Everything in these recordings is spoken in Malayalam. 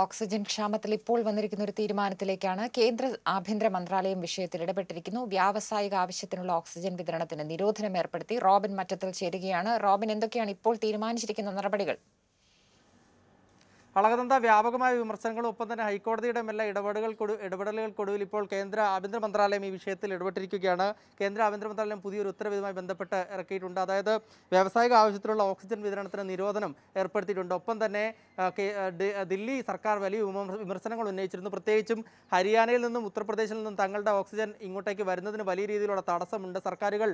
ഓക്സിജൻ ക്ഷാമത്തിൽ ഇപ്പോൾ വന്നിരിക്കുന്ന ഒരു തീരുമാനത്തിലേക്കാണ് കേന്ദ്ര ആഭ്യന്തര മന്ത്രാലയം വിഷയത്തിൽ ഇടപെട്ടിരിക്കുന്നു വ്യാവസായിക ആവശ്യത്തിനുള്ള ഓക്സിജൻ വിതരണത്തിന് നിരോധനം ഏർപ്പെടുത്തി റോബിൻ മറ്റത്തിൽ ചേരുകയാണ് റോബിൻ എന്തൊക്കെയാണ് ഇപ്പോൾ തീരുമാനിച്ചിരിക്കുന്ന നടപടികൾ അളകനന്ദ വ്യാപകമായ വിമർശനങ്ങളും ഒപ്പം തന്നെ ഹൈക്കോടതിയുടെ എല്ലാ ഇടപെടലുകൾ ഇടപെടലുകൾക്കൊടുവിൽ ഇപ്പോൾ കേന്ദ്ര ആഭ്യന്തര മന്ത്രാലയം ഈ വിഷയത്തിൽ ഇടപെട്ടിരിക്കുകയാണ് കേന്ദ്ര ആഭ്യന്തര മന്ത്രാലയം പുതിയൊരു ഉത്തരവിധമായി ബന്ധപ്പെട്ട് ഇറക്കിയിട്ടുണ്ട് അതായത് വ്യാവസായിക ആവശ്യത്തിലുള്ള ഓക്സിജൻ വിതരണത്തിന് നിരോധനം ഏർപ്പെടുത്തിയിട്ടുണ്ട് ഒപ്പം തന്നെ ദില്ലി സർക്കാർ വലിയ വിമർശനങ്ങൾ ഉന്നയിച്ചിരുന്നു പ്രത്യേകിച്ചും ഹരിയാനയിൽ നിന്നും ഉത്തർപ്രദേശിൽ നിന്നും തങ്ങളുടെ ഓക്സിജൻ ഇങ്ങോട്ടേക്ക് വരുന്നതിന് വലിയ രീതിയിലുള്ള തടസ്സമുണ്ട് സർക്കാരുകൾ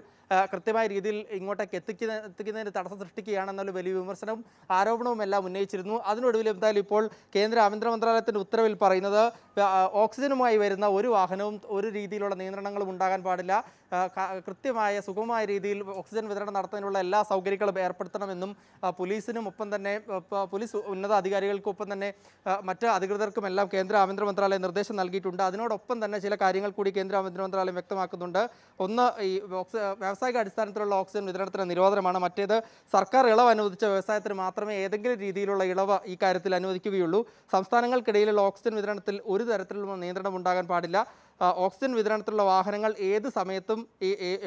കൃത്യമായ രീതിയിൽ ഇങ്ങോട്ടേക്ക് എത്തിക്കുന്ന എത്തിക്കുന്നതിന് തടസ്സം സൃഷ്ടിക്കുകയാണെന്നുള്ള വലിയ വിമർശനവും ആരോപണവും എല്ലാം ഉന്നയിച്ചിരുന്നു അതിനൊടുവിൽ എന്തായാലും എന്നാൽ ഇപ്പോൾ കേന്ദ്ര ആഭ്യന്തര മന്ത്രാലയത്തിൻ്റെ ഉത്തരവിൽ പറയുന്നത് ഓക്സിജനുമായി വരുന്ന ഒരു വാഹനവും ഒരു രീതിയിലുള്ള നിയന്ത്രണങ്ങളും ഉണ്ടാകാൻ പാടില്ല കൃത്യമായ സുഗമമായ രീതിയിൽ ഓക്സിജൻ വിതരണം നടത്തുന്നതിനുള്ള എല്ലാ സൗകര്യങ്ങളും ഏർപ്പെടുത്തണമെന്നും പോലീസിനും ഒപ്പം തന്നെ പോലീസ് ഉന്നത അധികാരികൾക്കൊപ്പം ഒപ്പം തന്നെ മറ്റ് അധികൃതർക്കും എല്ലാം കേന്ദ്ര ആഭ്യന്തര മന്ത്രാലയം നിർദ്ദേശം നൽകിയിട്ടുണ്ട് അതിനോടൊപ്പം തന്നെ ചില കാര്യങ്ങൾ കൂടി കേന്ദ്ര ആഭ്യന്തര മന്ത്രാലയം വ്യക്തമാക്കുന്നുണ്ട് ഒന്ന് ഈ വ്യാവസായിക അടിസ്ഥാനത്തിലുള്ള ഓക്സിജൻ വിതരണത്തിന് നിരോധനമാണ് മറ്റേത് സർക്കാർ ഇളവ് അനുവദിച്ച വ്യവസായത്തിന് മാത്രമേ ഏതെങ്കിലും രീതിയിലുള്ള ഇളവ് ഈ കാര്യത്തിൽ അനുവദിക്കുകയുള്ളൂ സംസ്ഥാനങ്ങൾക്കിടയിലുള്ള ഓക്സിജൻ വിതരണത്തിൽ ഒരു തരത്തിലുള്ള നിയന്ത്രണം ഉണ്ടാകാൻ പാടില്ല ഓക്സിജൻ വിതരണത്തിലുള്ള വാഹനങ്ങൾ ഏത് സമയത്തും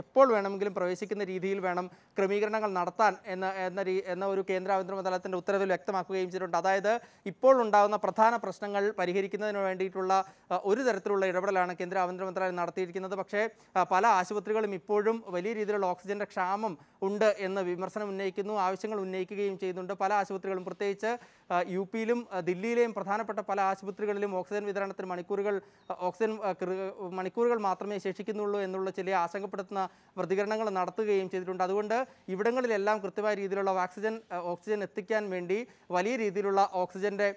എപ്പോൾ വേണമെങ്കിലും പ്രവേശിക്കുന്ന രീതിയിൽ വേണം ക്രമീകരണങ്ങൾ നടത്താൻ എന്ന എന്ന രീ എന്ന ഒരു കേന്ദ്ര ആഭ്യന്തര മന്ത്രാലയത്തിൻ്റെ ഉത്തരവിൽ വ്യക്തമാക്കുകയും ചെയ്തിട്ടുണ്ട് അതായത് ഇപ്പോൾ ഉണ്ടാകുന്ന പ്രധാന പ്രശ്നങ്ങൾ പരിഹരിക്കുന്നതിന് വേണ്ടിയിട്ടുള്ള ഒരു തരത്തിലുള്ള ഇടപെടലാണ് കേന്ദ്ര ആഭ്യന്തര മന്ത്രാലയം നടത്തിയിരിക്കുന്നത് പക്ഷേ പല ആശുപത്രികളും ഇപ്പോഴും വലിയ രീതിയിലുള്ള ഓക്സിജൻ്റെ ക്ഷാമം ഉണ്ട് എന്ന് വിമർശനം ഉന്നയിക്കുന്നു ആവശ്യങ്ങൾ ഉന്നയിക്കുകയും ചെയ്യുന്നുണ്ട് പല ആശുപത്രികളും പ്രത്യേകിച്ച് യു പിയിലും ദില്ലിയിലെയും പ്രധാനപ്പെട്ട പല ആശുപത്രികളിലും ഓക്സിജൻ വിതരണത്തിന് മണിക്കൂറുകൾ ഓക്സിജൻ മണിക്കൂറുകൾ മാത്രമേ ശേഷിക്കുന്നുള്ളൂ എന്നുള്ള ചില ആശങ്കപ്പെടുത്തുന്ന പ്രതികരണങ്ങൾ നടത്തുകയും ചെയ്തിട്ടുണ്ട് അതുകൊണ്ട് ഇവിടങ്ങളിലെല്ലാം കൃത്യമായ രീതിയിലുള്ള ഓക്സിജൻ ഓക്സിജൻ എത്തിക്കാൻ വേണ്ടി വലിയ രീതിയിലുള്ള ഓക്സിജൻ്റെ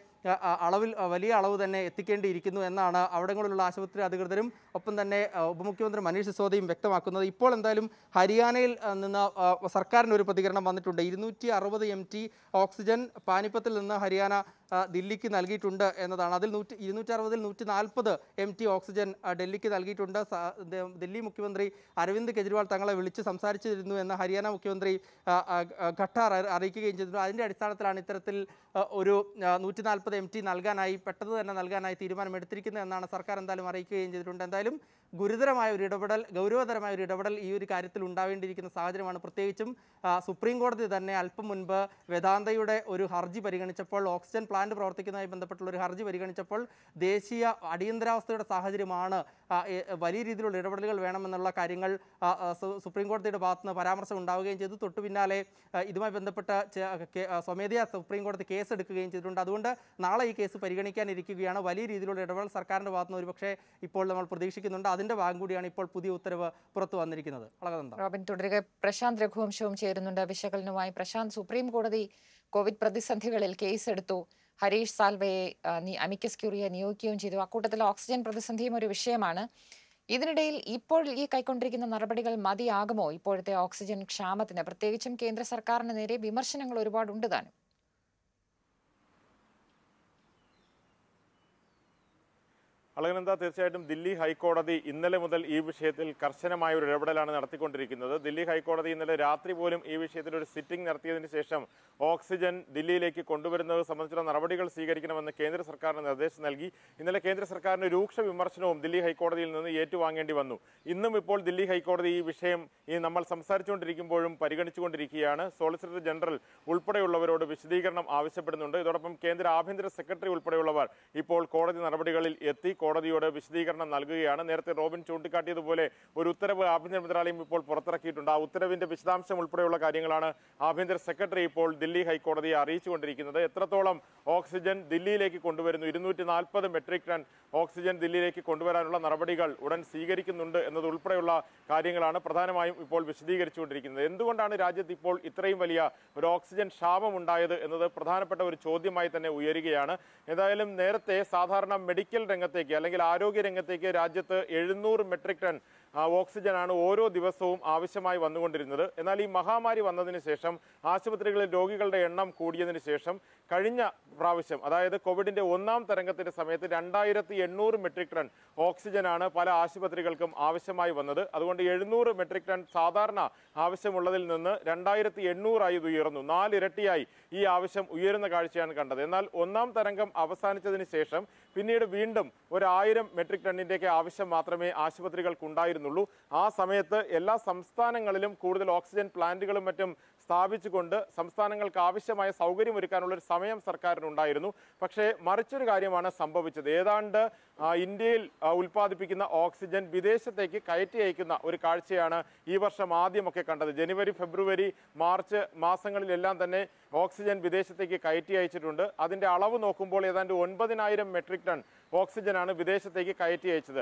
അളവിൽ വലിയ അളവ് തന്നെ എത്തിക്കേണ്ടിയിരിക്കുന്നു എന്നാണ് അവിടങ്ങളിലുള്ള ആശുപത്രി അധികൃതരും ഒപ്പം തന്നെ ഉപമുഖ്യമന്ത്രി മനീഷ് സിസോദയും വ്യക്തമാക്കുന്നത് ഇപ്പോൾ എന്തായാലും ഹരിയാനയിൽ നിന്ന് സർക്കാരിൻ്റെ ഒരു പ്രതികരണം വന്നിട്ടുണ്ട് ഇരുന്നൂറ്റി അറുപത് എം ടി ഓക്സിജൻ പാനിപ്പത്തിൽ നിന്ന് ഹരിയാന ദില്ലിക്ക് നൽകിയിട്ടുണ്ട് എന്നതാണ് അതിൽ നൂറ്റി ഇരുന്നൂറ്റി അറുപതിൽ നൂറ്റി നാൽപ്പത് എം ടി ഓക്സിജൻ ഡൽഹിക്ക് നൽകിയിട്ടുണ്ട് ദില്ലി മുഖ്യമന്ത്രി അരവിന്ദ് കെജ്രിവാൾ തങ്ങളെ വിളിച്ച് സംസാരിച്ചിരുന്നു എന്ന് ഹരിയാന മുഖ്യമന്ത്രി ഖട്ടാർ അറിയിക്കുകയും ചെയ്തിട്ടുണ്ട് അതിൻ്റെ അടിസ്ഥാനത്തിലാണ് ഇത്തരത്തിൽ ഒരു നൂറ്റി നാൽപ്പത് എം ടി നൽകാനായി പെട്ടെന്ന് തന്നെ നൽകാനായി തീരുമാനമെടുത്തിരിക്കുന്നത് എന്നാണ് സർക്കാർ എന്തായാലും അറിയിക്കുകയും ചെയ്തിട്ടുണ്ട് എന്തായാലും ഗുരുതരമായ ഒരു ഇടപെടൽ ഗൗരവതരമായ ഒരു ഇടപെടൽ ഈ ഒരു കാര്യത്തിൽ ഉണ്ടാവേണ്ടിയിരിക്കുന്ന സാഹചര്യമാണ് പ്രത്യേകിച്ചും സുപ്രീം കോടതി തന്നെ അല്പം മുൻപ് വേദാന്തയുടെ ഒരു ഹർജി പരിഗണിച്ചപ്പോൾ ഓക്സിജൻ പ്ലാന്റ് പ്രവർത്തിക്കുന്നതുമായി ബന്ധപ്പെട്ടുള്ള ഒരു ഹർജി പരിഗണിച്ചപ്പോൾ ദേശീയ അടിയന്തരാവസ്ഥയുടെ സാഹചര്യമാണ് വലിയ രീതിയിലുള്ള ഇടപെടലുകൾ വേണമെന്നുള്ള കാര്യങ്ങൾ സുപ്രീം കോടതിയുടെ ഭാഗത്തു നിന്ന് പരാമർശം ഉണ്ടാവുകയും ചെയ്തു തൊട്ടു പിന്നാലെ ഇതുമായി ബന്ധപ്പെട്ട സ്വമേധയാ സുപ്രീം കോടതി കേസ് എടുക്കുകയും ചെയ്തിട്ടുണ്ട് അതുകൊണ്ട് നാളെ ഈ കേസ് പരിഗണിക്കാനിരിക്കുകയാണ് വലിയ രീതിയിലുള്ള ഇടപെടൽ സർക്കാരിൻ്റെ ഭാഗത്തുനിന്ന് ഒരുപക്ഷേ ഇപ്പോൾ നമ്മൾ പ്രതീക്ഷിക്കുന്നുണ്ട് അതിന്റെ ഭാഗം കൂടിയാണ് ഇപ്പോൾ പുതിയ ഉത്തരവ് പുറത്തു വന്നിരിക്കുന്നത് റോബിൻ തുടരുക പ്രശാന്ത് രഘുവംശവും ചേരുന്നുണ്ട് വിശകലനവുമായി പ്രശാന്ത് സുപ്രീം കോടതി കോവിഡ് പ്രതിസന്ധികളിൽ കേസെടുത്തു ഹരീഷ് സാൽവയെ അമിക്കസ് ക്യൂറിയെ നിയോഗിക്കുകയും ചെയ്തു അക്കൂട്ടത്തിൽ ഓക്സിജൻ പ്രതിസന്ധിയും ഒരു വിഷയമാണ് ഇതിനിടയിൽ ഇപ്പോൾ ഈ കൈക്കൊണ്ടിരിക്കുന്ന നടപടികൾ മതിയാകുമോ ഇപ്പോഴത്തെ ഓക്സിജൻ ക്ഷാമത്തിന് പ്രത്യേകിച്ചും കേന്ദ്ര സർക്കാരിന് നേരെ വിമർശനങ്ങൾ ഒരുപാടുണ്ട് താനും അളകനന്ദ തീർച്ചയായിട്ടും ദില്ലി ഹൈക്കോടതി ഇന്നലെ മുതൽ ഈ വിഷയത്തിൽ കർശനമായ ഒരു ഇടപെടലാണ് നടത്തിക്കൊണ്ടിരിക്കുന്നത് ദില്ലി ഹൈക്കോടതി ഇന്നലെ രാത്രി പോലും ഈ വിഷയത്തിൽ ഒരു സിറ്റിംഗ് നടത്തിയതിന് ശേഷം ഓക്സിജൻ ദില്ലിയിലേക്ക് കൊണ്ടുവരുന്നത് സംബന്ധിച്ചുള്ള നടപടികൾ സ്വീകരിക്കണമെന്ന് കേന്ദ്ര സർക്കാരിന് നിർദ്ദേശം നൽകി ഇന്നലെ കേന്ദ്ര സർക്കാരിന് രൂക്ഷ വിമർശനവും ദില്ലി ഹൈക്കോടതിയിൽ നിന്ന് ഏറ്റുവാങ്ങേണ്ടി വന്നു ഇന്നും ഇപ്പോൾ ദില്ലി ഹൈക്കോടതി ഈ വിഷയം ഈ നമ്മൾ സംസാരിച്ചുകൊണ്ടിരിക്കുമ്പോഴും പരിഗണിച്ചുകൊണ്ടിരിക്കുകയാണ് സോളിസിറ്റർ ജനറൽ ഉൾപ്പെടെയുള്ളവരോട് വിശദീകരണം ആവശ്യപ്പെടുന്നുണ്ട് ഇതോടൊപ്പം കേന്ദ്ര ആഭ്യന്തര സെക്രട്ടറി ഉൾപ്പെടെയുള്ളവർ ഇപ്പോൾ കോടതി നടപടികളിൽ എത്തി കോടതിയോട് വിശദീകരണം നൽകുകയാണ് നേരത്തെ റോബിൻ ചൂണ്ടിക്കാട്ടിയതുപോലെ ഒരു ഉത്തരവ് ആഭ്യന്തര മന്ത്രാലയം ഇപ്പോൾ പുറത്തിറക്കിയിട്ടുണ്ട് ആ ഉത്തരവിന്റെ വിശദാംശം ഉൾപ്പെടെയുള്ള കാര്യങ്ങളാണ് ആഭ്യന്തര സെക്രട്ടറി ഇപ്പോൾ ദില്ലി ഹൈക്കോടതിയെ അറിയിച്ചുകൊണ്ടിരിക്കുന്നത് എത്രത്തോളം ഓക്സിജൻ ദില്ലിയിലേക്ക് കൊണ്ടുവരുന്നു ഇരുന്നൂറ്റി നാൽപ്പത് മെട്രിക് ടൺ ഓക്സിജൻ ദില്ലിയിലേക്ക് കൊണ്ടുവരാനുള്ള നടപടികൾ ഉടൻ സ്വീകരിക്കുന്നുണ്ട് എന്നതുൾപ്പെടെയുള്ള കാര്യങ്ങളാണ് പ്രധാനമായും ഇപ്പോൾ വിശദീകരിച്ചുകൊണ്ടിരിക്കുന്നത് എന്തുകൊണ്ടാണ് രാജ്യത്ത് ഇപ്പോൾ ഇത്രയും വലിയ ഒരു ഓക്സിജൻ ക്ഷാമം ഉണ്ടായത് എന്നത് പ്രധാനപ്പെട്ട ഒരു ചോദ്യമായി തന്നെ ഉയരുകയാണ് ഏതായാലും നേരത്തെ സാധാരണ മെഡിക്കൽ രംഗത്തേക്ക് അല്ലെങ്കിൽ ആരോഗ്യ രംഗത്തേക്ക് രാജ്യത്ത് എഴുന്നൂറ് മെട്രിക് ടൺ ഓക്സിജനാണ് ഓരോ ദിവസവും ആവശ്യമായി വന്നുകൊണ്ടിരുന്നത് എന്നാൽ ഈ മഹാമാരി വന്നതിന് ശേഷം ആശുപത്രികളിൽ രോഗികളുടെ എണ്ണം കൂടിയതിന് ശേഷം കഴിഞ്ഞ പ്രാവശ്യം അതായത് കോവിഡിന്റെ ഒന്നാം തരംഗത്തിന്റെ സമയത്ത് രണ്ടായിരത്തി എണ്ണൂറ് മെട്രിക് ടൺ ഓക്സിജനാണ് പല ആശുപത്രികൾക്കും ആവശ്യമായി വന്നത് അതുകൊണ്ട് എഴുന്നൂറ് മെട്രിക് ടൺ സാധാരണ ആവശ്യമുള്ളതിൽ നിന്ന് രണ്ടായിരത്തി എണ്ണൂറായി ഇത് ഉയർന്നു നാലിരട്ടിയായി ഈ ആവശ്യം ഉയരുന്ന കാഴ്ചയാണ് കണ്ടത് എന്നാൽ ഒന്നാം തരംഗം അവസാനിച്ചതിന് ശേഷം പിന്നീട് വീണ്ടും ഒരായിരം മെട്രിക് ടണ്ണിൻ്റെയൊക്കെ ആവശ്യം മാത്രമേ ആശുപത്രികൾക്കുണ്ടായിരുന്നു ഉണ്ടായിരുന്നുള്ളൂ ആ സമയത്ത് എല്ലാ സംസ്ഥാനങ്ങളിലും കൂടുതൽ ഓക്സിജൻ പ്ലാന്റുകളും മറ്റും സ്ഥാപിച്ചുകൊണ്ട് സംസ്ഥാനങ്ങൾക്ക് ആവശ്യമായ സൗകര്യം ഒരുക്കാനുള്ള ഒരു സമയം സർക്കാരിനുണ്ടായിരുന്നു പക്ഷേ മറിച്ചൊരു കാര്യമാണ് സംഭവിച്ചത് ഏതാണ്ട് ഇന്ത്യയിൽ ഉൽപ്പാദിപ്പിക്കുന്ന ഓക്സിജൻ വിദേശത്തേക്ക് കയറ്റി അയക്കുന്ന ഒരു കാഴ്ചയാണ് ഈ വർഷം ആദ്യമൊക്കെ കണ്ടത് ജനുവരി ഫെബ്രുവരി മാർച്ച് മാസങ്ങളിലെല്ലാം തന്നെ ഓക്സിജൻ വിദേശത്തേക്ക് കയറ്റി അയച്ചിട്ടുണ്ട് അതിൻ്റെ അളവ് നോക്കുമ്പോൾ ഏതാണ്ട് ഒൻപതിനായിരം മെട്രിക് ടൺ ഓക്സിജനാണ് വിദേശത്തേക്ക് കയറ്റി അയച്ചത്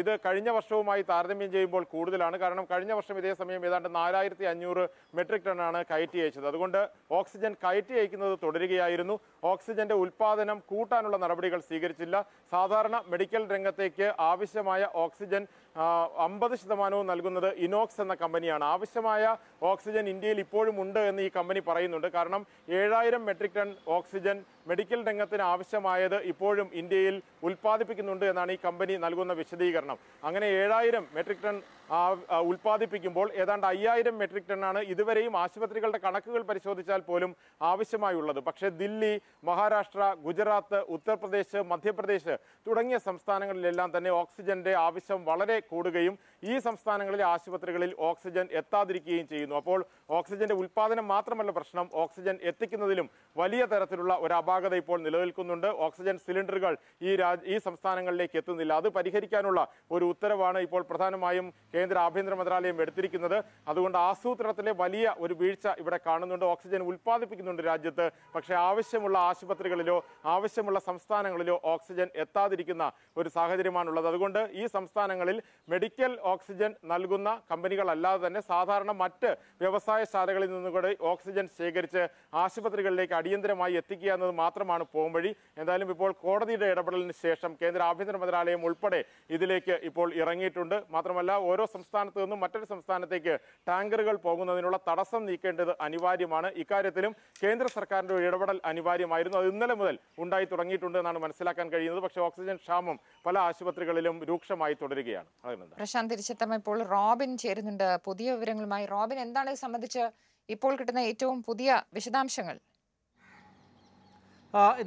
ഇത് കഴിഞ്ഞ വർഷവുമായി താരതമ്യം ചെയ്യുമ്പോൾ കൂടുതലാണ് കാരണം കഴിഞ്ഞ വർഷം ഇതേ സമയം ഏതാണ്ട് നാലായിരത്തി അഞ്ഞൂറ് മെട്രിക് ടണ്ണാണ് കയറ്റി അയച്ചത് അതുകൊണ്ട് ഓക്സിജൻ കയറ്റി അയക്കുന്നത് തുടരുകയായിരുന്നു ഓക്സിജന്റെ ഉൽപ്പാദനം കൂട്ടാനുള്ള നടപടികൾ സ്വീകരിച്ചില്ല സാധാരണ മെഡിക്കൽ രംഗത്തേക്ക് ആവശ്യമായ ഓക്സിജൻ അമ്പത് ശതമാനവും നൽകുന്നത് ഇനോക്സ് എന്ന കമ്പനിയാണ് ആവശ്യമായ ഓക്സിജൻ ഇന്ത്യയിൽ ഇപ്പോഴും ഉണ്ട് എന്ന് ഈ കമ്പനി പറയുന്നുണ്ട് കാരണം ഏഴായിരം മെട്രിക് ടൺ ഓക്സിജൻ മെഡിക്കൽ രംഗത്തിന് ആവശ്യമായത് ഇപ്പോഴും ഇന്ത്യയിൽ ഉൽപ്പാദിപ്പിക്കുന്നുണ്ട് എന്നാണ് ഈ കമ്പനി നൽകുന്ന വിശദീകരണം അങ്ങനെ ഏഴായിരം മെട്രിക് ടൺ ഉൽപ്പാദിപ്പിക്കുമ്പോൾ ഏതാണ്ട് അയ്യായിരം മെട്രിക് ടണ്ണാണ് ഇതുവരെയും ആശുപത്രികളുടെ കണക്കുകൾ പരിശോധിച്ചാൽ പോലും ആവശ്യമായുള്ളത് പക്ഷേ ദില്ലി മഹാരാഷ്ട്ര ഗുജറാത്ത് ഉത്തർപ്രദേശ് മധ്യപ്രദേശ് തുടങ്ങിയ സംസ്ഥാനങ്ങളിലെല്ലാം തന്നെ ഓക്സിജന്റെ ആവശ്യം വളരെ കൂടുകയും ഈ സംസ്ഥാനങ്ങളിലെ ആശുപത്രികളിൽ ഓക്സിജൻ എത്താതിരിക്കുകയും ചെയ്യുന്നു അപ്പോൾ ഓക്സിജന്റെ ഉൽപാദനം മാത്രമല്ല പ്രശ്നം ഓക്സിജൻ എത്തിക്കുന്നതിലും വലിയ തരത്തിലുള്ള ഒരു അപാകത ഇപ്പോൾ നിലനിൽക്കുന്നുണ്ട് ഓക്സിജൻ സിലിണ്ടറുകൾ ഈ രാജ് ഈ സംസ്ഥാനങ്ങളിലേക്ക് എത്തുന്നില്ല അത് പരിഹരിക്കാനുള്ള ഒരു ഉത്തരവാണ് ഇപ്പോൾ പ്രധാനമായും കേന്ദ്ര ആഭ്യന്തര മന്ത്രാലയം എടുത്തിരിക്കുന്നത് അതുകൊണ്ട് ആസൂത്രണത്തിലെ വലിയ ഒരു വീഴ്ച ഇവിടെ കാണുന്നുണ്ട് ഓക്സിജൻ ഉൽപ്പാദിപ്പിക്കുന്നുണ്ട് രാജ്യത്ത് പക്ഷേ ആവശ്യമുള്ള ആശുപത്രികളിലോ ആവശ്യമുള്ള സംസ്ഥാനങ്ങളിലോ ഓക്സിജൻ എത്താതിരിക്കുന്ന ഒരു സാഹചര്യമാണുള്ളത് അതുകൊണ്ട് ഈ സംസ്ഥാനങ്ങളിൽ മെഡിക്കൽ ഓക്സിജൻ നൽകുന്ന കമ്പനികളല്ലാതെ തന്നെ സാധാരണ മറ്റ് വ്യവസായശാലകളിൽ കൂടെ ഓക്സിജൻ ശേഖരിച്ച് ആശുപത്രികളിലേക്ക് അടിയന്തരമായി എത്തിക്കുക എന്നത് മാത്രമാണ് പോംവഴി എന്തായാലും ഇപ്പോൾ കോടതിയുടെ ഇടപെടലിന് ശേഷം കേന്ദ്ര ആഭ്യന്തര മന്ത്രാലയം ഉൾപ്പെടെ ഇതിലേക്ക് ഇപ്പോൾ ഇറങ്ങിയിട്ടുണ്ട് മാത്രമല്ല ഓരോ സംസ്ഥാനത്തു നിന്നും മറ്റൊരു സംസ്ഥാനത്തേക്ക് ടാങ്കറുകൾ പോകുന്നതിനുള്ള തടസ്സം നീക്കേണ്ടത് അനിവാര്യമാണ് ഇക്കാര്യത്തിലും കേന്ദ്ര സർക്കാരിന്റെ ഒരു ഇടപെടൽ അനിവാര്യമായിരുന്നു അത് ഇന്നലെ മുതൽ ഉണ്ടായി തുടങ്ങിയിട്ടുണ്ട് എന്നാണ് മനസ്സിലാക്കാൻ കഴിയുന്നത് പക്ഷേ ഓക്സിജൻ ക്ഷാമം പല ആശുപത്രികളിലും രൂക്ഷമായി തുടരുകയാണ് പ്രശാന്ത് തിരിച്ചെത്തുമ്പോൾ ഇപ്പോൾ റോബിൻ ചേരുന്നുണ്ട് പുതിയ വിവരങ്ങളുമായി റോബിൻ എന്താണ് ഇത് സംബന്ധിച്ച് ഇപ്പോൾ കിട്ടുന്ന ഏറ്റവും പുതിയ വിശദാംശങ്ങൾ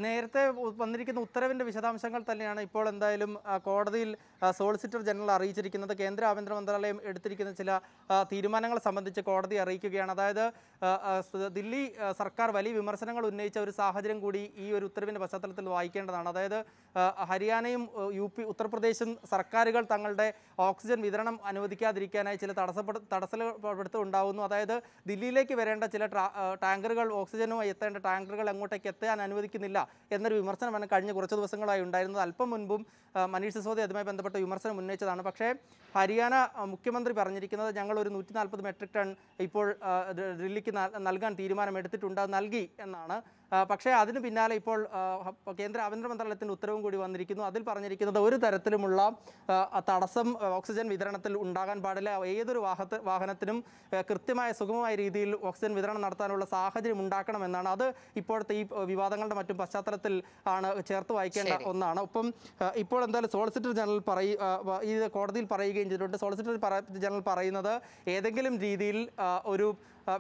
നേരത്തെ വന്നിരിക്കുന്ന ഉത്തരവിൻ്റെ വിശദാംശങ്ങൾ തന്നെയാണ് ഇപ്പോൾ എന്തായാലും കോടതിയിൽ സോളിസിറ്റർ ജനറൽ അറിയിച്ചിരിക്കുന്നത് കേന്ദ്ര ആഭ്യന്തര മന്ത്രാലയം എടുത്തിരിക്കുന്ന ചില തീരുമാനങ്ങൾ സംബന്ധിച്ച് കോടതി അറിയിക്കുകയാണ് അതായത് ദില്ലി സർക്കാർ വലിയ വിമർശനങ്ങൾ ഉന്നയിച്ച ഒരു സാഹചര്യം കൂടി ഈ ഒരു ഉത്തരവിൻ്റെ പശ്ചാത്തലത്തിൽ വായിക്കേണ്ടതാണ് അതായത് ഹരിയാനയും യു പി ഉത്തർപ്രദേശും സർക്കാരുകൾ തങ്ങളുടെ ഓക്സിജൻ വിതരണം അനുവദിക്കാതിരിക്കാനായി ചില തടസ്സപ്പെടു തടസ്സപ്പെടുത്തം ഉണ്ടാകുന്നു അതായത് ദില്ലിയിലേക്ക് വരേണ്ട ചില ടാങ്കറുകൾ ഓക്സിജനുമായി എത്തേണ്ട ടാങ്കറുകൾ അങ്ങോട്ടേക്ക് എത്താൻ അനുവദിക്കുന്നില്ല എന്നൊരു വിമർശനമാണ് കഴിഞ്ഞ കുറച്ച് ദിവസങ്ങളായി ഉണ്ടായിരുന്നത് അല്പം മുൻപും മനീഷ് സിസോദി അതുമായി ബന്ധപ്പെട്ട് ബന്ധപ്പെട്ട വിമർശനം ഉന്നയിച്ചതാണ് പക്ഷേ ഹരിയാന മുഖ്യമന്ത്രി പറഞ്ഞിരിക്കുന്നത് ഞങ്ങൾ ഒരു നൂറ്റി നാൽപ്പത് മെട്രിക് ടൺ ഇപ്പോൾ ഡൽഹിക്ക് നൽകാൻ തീരുമാനമെടുത്തിട്ടുണ്ട് നൽകി എന്നാണ് പക്ഷേ അതിന് പിന്നാലെ ഇപ്പോൾ കേന്ദ്ര ആഭ്യന്തര മന്ത്രാലയത്തിൻ്റെ ഉത്തരവും കൂടി വന്നിരിക്കുന്നു അതിൽ പറഞ്ഞിരിക്കുന്നത് ഒരു തരത്തിലുമുള്ള തടസ്സം ഓക്സിജൻ വിതരണത്തിൽ ഉണ്ടാകാൻ പാടില്ല ഏതൊരു വാഹത്ത് വാഹനത്തിനും കൃത്യമായ സുഗമമായ രീതിയിൽ ഓക്സിജൻ വിതരണം നടത്താനുള്ള സാഹചര്യം ഉണ്ടാക്കണമെന്നാണ് അത് ഇപ്പോഴത്തെ ഈ വിവാദങ്ങളുടെ മറ്റും പശ്ചാത്തലത്തിൽ ആണ് ചേർത്ത് വായിക്കേണ്ട ഒന്നാണ് ഒപ്പം ഇപ്പോൾ എന്തായാലും സോളിസിറ്റർ ജനറൽ പറയും ഈ കോടതിയിൽ പറയുകയും ചെയ്തിട്ടുണ്ട് സോളിസിറ്റർ ജനറൽ പറയുന്നത് ഏതെങ്കിലും രീതിയിൽ ഒരു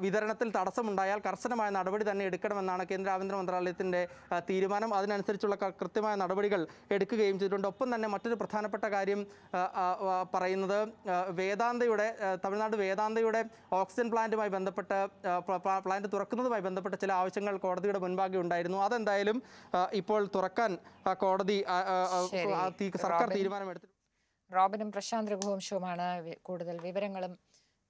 വിതരണത്തിൽ തടസ്സമുണ്ടായാൽ കർശനമായ നടപടി തന്നെ എടുക്കണമെന്നാണ് കേന്ദ്ര ആഭ്യന്തര മന്ത്രാലയത്തിൻ്റെ തീരുമാനം അതിനനുസരിച്ചുള്ള കൃത്യമായ നടപടികൾ എടുക്കുകയും ചെയ്തിട്ടുണ്ട് ഒപ്പം തന്നെ മറ്റൊരു പ്രധാനപ്പെട്ട കാര്യം പറയുന്നത് വേദാന്തയുടെ തമിഴ്നാട് വേദാന്തയുടെ ഓക്സിജൻ പ്ലാന്റുമായി ബന്ധപ്പെട്ട് പ്ലാന്റ് തുറക്കുന്നതുമായി ബന്ധപ്പെട്ട ചില ആവശ്യങ്ങൾ കോടതിയുടെ മുൻപാകെ ഉണ്ടായിരുന്നു അതെന്തായാലും ഇപ്പോൾ തുറക്കാൻ കോടതി സർക്കാർ തീരുമാനമെടുത്തു റോബിനും പ്രശാന്ത് രഘുവംശവുമാണ് കൂടുതൽ വിവരങ്ങളും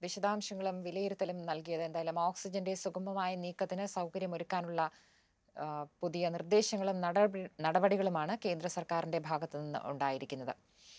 വിശദാംശങ്ങളും വിലയിരുത്തലും നൽകിയത് എന്തായാലും ഓക്സിജന്റെ സുഗമമായ നീക്കത്തിന് സൗകര്യമൊരുക്കാനുള്ള പുതിയ നിർദ്ദേശങ്ങളും നടപടികളുമാണ് കേന്ദ്ര സർക്കാരിൻ്റെ ഭാഗത്തുനിന്ന് ഉണ്ടായിരിക്കുന്നത്